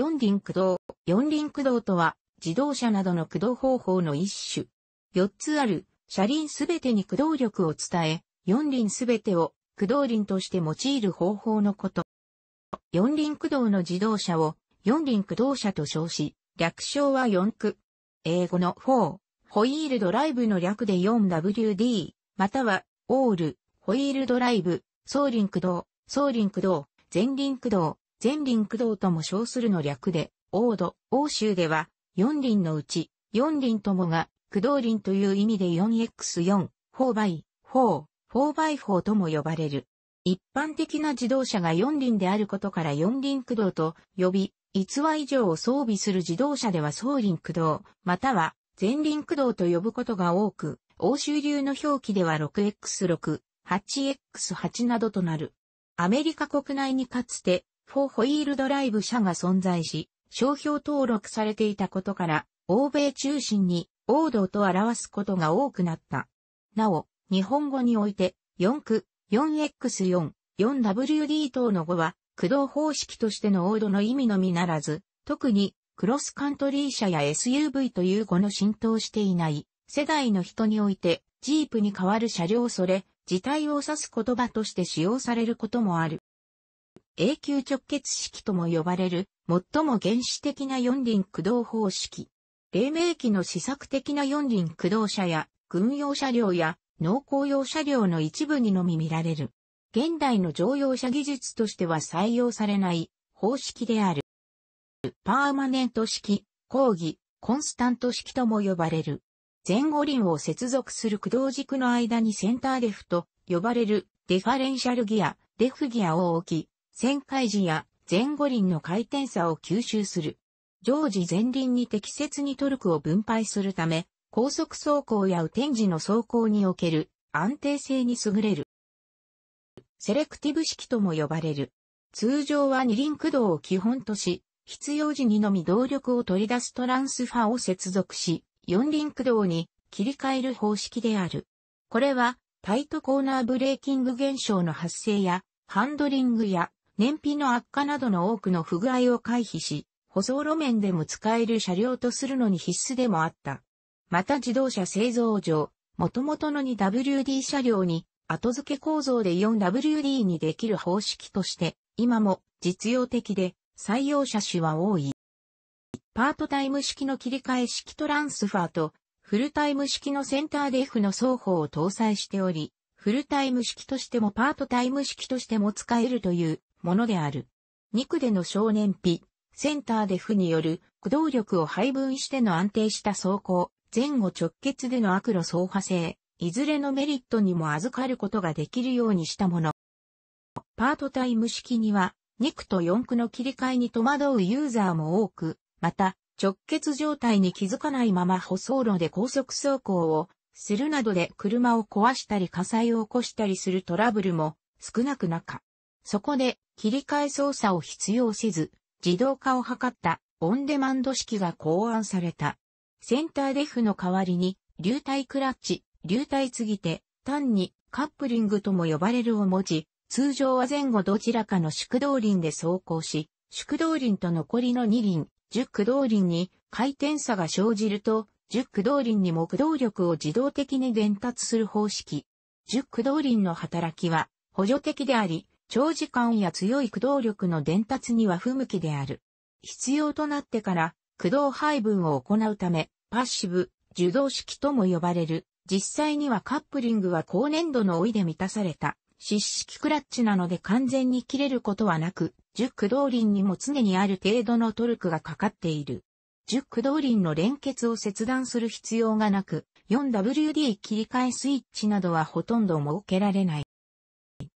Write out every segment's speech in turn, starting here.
四輪駆動。四輪駆動とは、自動車などの駆動方法の一種。四つある、車輪すべてに駆動力を伝え、四輪すべてを駆動輪として用いる方法のこと。四輪駆動の自動車を四輪駆動車と称し、略称は四駆。英語の4、ホイールドライブの略で 4WD、または、オール、ホイールドライブ、総輪駆動、総輪駆動、前輪駆動、全輪駆動とも称するの略で、王土、欧州では、四輪のうち、四輪ともが、駆動輪という意味で 4x4、4x4、4x4 とも呼ばれる。一般的な自動車が四輪であることから四輪駆動と呼び、逸話以上を装備する自動車では総輪駆動、または前輪駆動と呼ぶことが多く、欧州流の表記では 6x6、8x8 などとなる。アメリカ国内にかつてフォーホイールドライブ車が存在し、商標登録されていたことから、欧米中心に王道と表すことが多くなった。なお、日本語において、4区、4X4、4WD 等の語は、駆動方式としての王道の意味のみならず、特に、クロスカントリー車や SUV という語の浸透していない、世代の人において、ジープに代わる車両それ、自体を指す言葉として使用されることもある。永久直結式とも呼ばれる、最も原始的な四輪駆動方式。黎明期の試作的な四輪駆動車や、軍用車両や、農耕用車両の一部にのみ見られる。現代の乗用車技術としては採用されない方式である。パーマネント式、講義、コンスタント式とも呼ばれる。前後輪を接続する駆動軸の間にセンターレフと呼ばれるデファレンシャルギア、レフギアを置き、旋回時や前後輪の回転差を吸収する。常時前輪に適切にトルクを分配するため、高速走行や雨天時の走行における安定性に優れる。セレクティブ式とも呼ばれる。通常は二輪駆動を基本とし、必要時にのみ動力を取り出すトランスファを接続し、四輪駆動に切り替える方式である。これは、タイトコーナーブレーキング現象の発生や、ハンドリングや燃費の悪化などの多くの不具合を回避し、舗装路面でも使える車両とするのに必須でもあった。また自動車製造上、元々の 2WD 車両に後付け構造で 4WD にできる方式として、今も実用的で採用車種は多い。パートタイム式の切り替え式トランスファーとフルタイム式のセンターデフの双方を搭載しており、フルタイム式としてもパートタイム式としても使えるというものである。2区での少年費、センターで負による駆動力を配分しての安定した走行、前後直結での悪路走破性、いずれのメリットにも預かることができるようにしたもの。パートタイム式には、2区と4区の切り替えに戸惑うユーザーも多く、また、直結状態に気づかないまま舗装路で高速走行をするなどで車を壊したり火災を起こしたりするトラブルも少なくなかそこで、切り替え操作を必要せず、自動化を図ったオンデマンド式が考案された。センターデフの代わりに、流体クラッチ、流体継ぎ手、単にカップリングとも呼ばれるを持ち、通常は前後どちらかの宿道輪で走行し、宿道輪と残りの2輪、十駆道輪に回転差が生じると、十駆道輪に目動力を自動的に伝達する方式。十駆道輪の働きは補助的であり、長時間や強い駆動力の伝達には不向きである。必要となってから駆動配分を行うため、パッシブ、受動式とも呼ばれる。実際にはカップリングは高粘度の老いで満たされた。湿式クラッチなので完全に切れることはなく、熟動輪にも常にある程度のトルクがかかっている。熟動輪の連結を切断する必要がなく、4WD 切り替えスイッチなどはほとんど設けられない。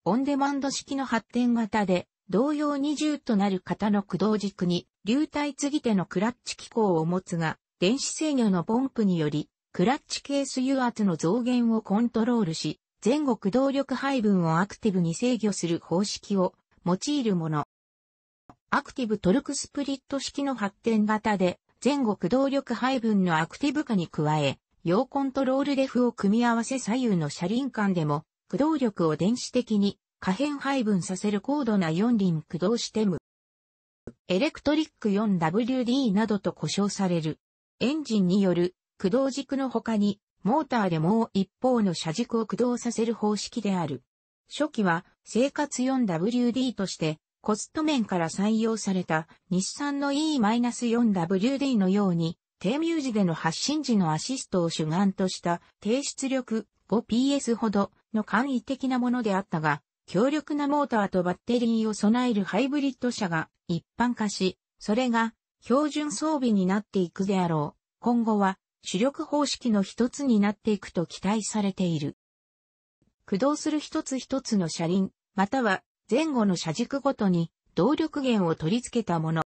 オンデマンド式の発展型で、同様二重0となる型の駆動軸に、流体継ぎ手のクラッチ機構を持つが、電子制御のポンプにより、クラッチケース油圧の増減をコントロールし、前後駆動力配分をアクティブに制御する方式を用いるもの。アクティブトルクスプリット式の発展型で、前後駆動力配分のアクティブ化に加え、要コントロールデフを組み合わせ左右の車輪間でも駆動力を電子的に可変配分させる高度な四輪駆動システム。エレクトリック 4WD などと呼称される。エンジンによる駆動軸の他に、モーターでもう一方の車軸を駆動させる方式である。初期は生活 4WD としてコスト面から採用された日産の E-4WD のように低ミュージでの発進時のアシストを主眼とした低出力 5PS ほどの簡易的なものであったが、強力なモーターとバッテリーを備えるハイブリッド車が一般化し、それが標準装備になっていくであろう。今後は主力方式の一つになっていくと期待されている。駆動する一つ一つの車輪、または前後の車軸ごとに動力源を取り付けたもの。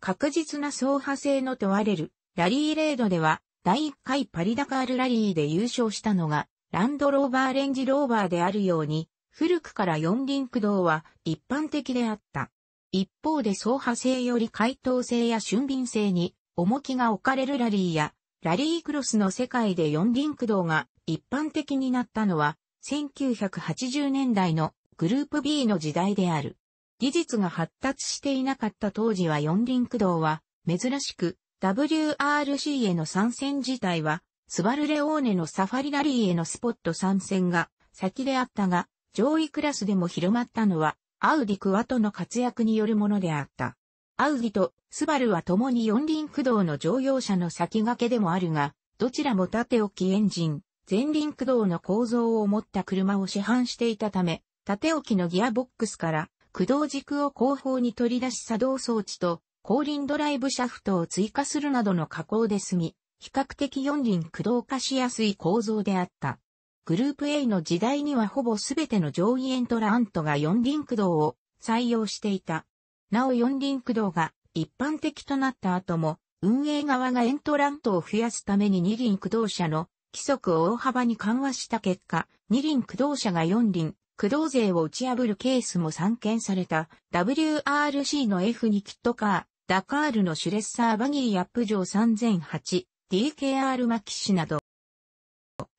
確実な走破性の問われるラリーレードでは第1回パリダカールラリーで優勝したのがランドローバーレンジローバーであるように、古くから四輪駆動は一般的であった。一方で走破性より回答性や俊敏性に重きが置かれるラリーや、ラリークロスの世界で四輪駆動が一般的になったのは、1980年代のグループ B の時代である。技術が発達していなかった当時は四輪駆動は、珍しく WRC への参戦自体はスバルレオーネのサファリラリーへのスポット参戦が先であったが、上位クラスでも広まったのは、アウディクワとの活躍によるものであった。アウディとスバルは共に四輪駆動の乗用車の先駆けでもあるが、どちらも縦置きエンジン、前輪駆動の構造を持った車を市販していたため、縦置きのギアボックスから駆動軸を後方に取り出し作動装置と後輪ドライブシャフトを追加するなどの加工で済み、比較的四輪駆動化しやすい構造であった。グループ A の時代にはほぼすべての上位エントラントが四輪駆動を採用していた。なお四輪駆動が一般的となった後も、運営側がエントラントを増やすために二輪駆動車の規則を大幅に緩和した結果、二輪駆動車が四輪駆動税を打ち破るケースも散見された WRC の F2 キットカー、ダカールのシュレッサーバギーアップ上3008 DKR マキシなど。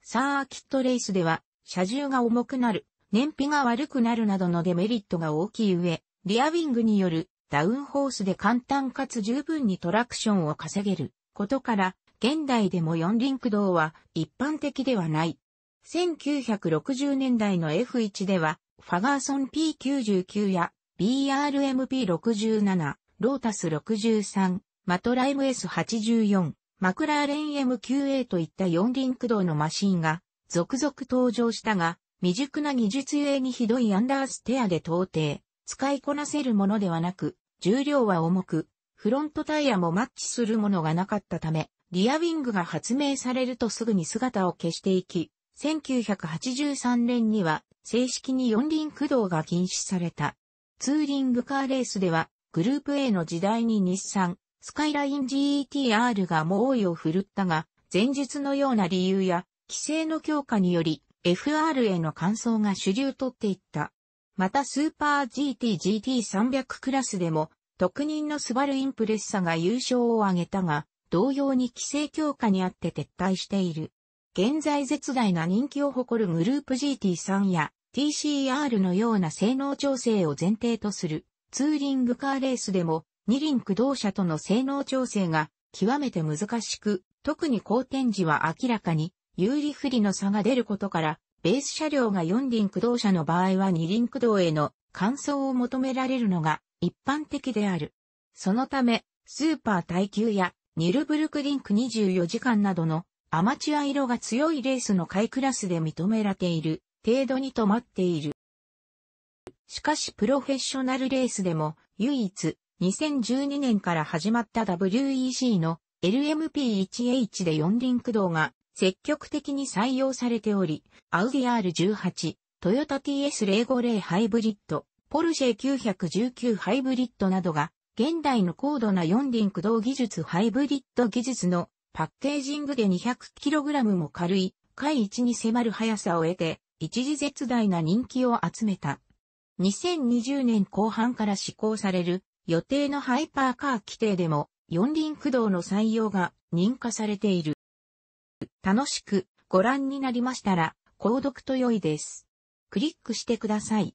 サーキットレースでは、車重が重くなる、燃費が悪くなるなどのデメリットが大きい上、リアウィングによるダウンホースで簡単かつ十分にトラクションを稼げることから、現代でも四輪駆動は一般的ではない。1960年代の F1 では、ファガーソン P99 や BRMP67、ロータス63、マトライム S84、マクラーレン MQA といった四輪駆動のマシンが続々登場したが、未熟な技術ゆえにひどいアンダーステアで到底、使いこなせるものではなく、重量は重く、フロントタイヤもマッチするものがなかったため、リアウィングが発明されるとすぐに姿を消していき、1983年には正式に四輪駆動が禁止された。ツーリングカーレースでは、グループ A の時代に日産、スカイライン GTR が猛威を振るったが、前述のような理由や、規制の強化により、FR への感想が主流とっていった。またスーパー GT-GT300 クラスでも、特任のスバルインプレッサが優勝を挙げたが、同様に規制強化にあって撤退している。現在絶大な人気を誇るグループ GT3 や TCR のような性能調整を前提とするツーリングカーレースでも二輪駆動車との性能調整が極めて難しく、特に好転時は明らかに有利不利の差が出ることから、ベース車両が四輪駆動車の場合は二輪駆動への換装を求められるのが一般的である。そのため、スーパー耐久やニルブルクリンク24時間などのアマチュア色が強いレースの下位クラスで認められている程度に止まっている。しかしプロフェッショナルレースでも唯一2012年から始まった WEC の LMP1H で四輪駆動が積極的に採用されており、アウディ R18、トヨタ TS050 ハイブリッド、ポルシェ919ハイブリッドなどが、現代の高度な四輪駆動技術ハイブリッド技術のパッケージングで 200kg も軽い、回一に迫る速さを得て、一時絶大な人気を集めた。2020年後半から施行される予定のハイパーカー規定でも四輪駆動の採用が認可されている。楽しくご覧になりましたら、購読と良いです。クリックしてください。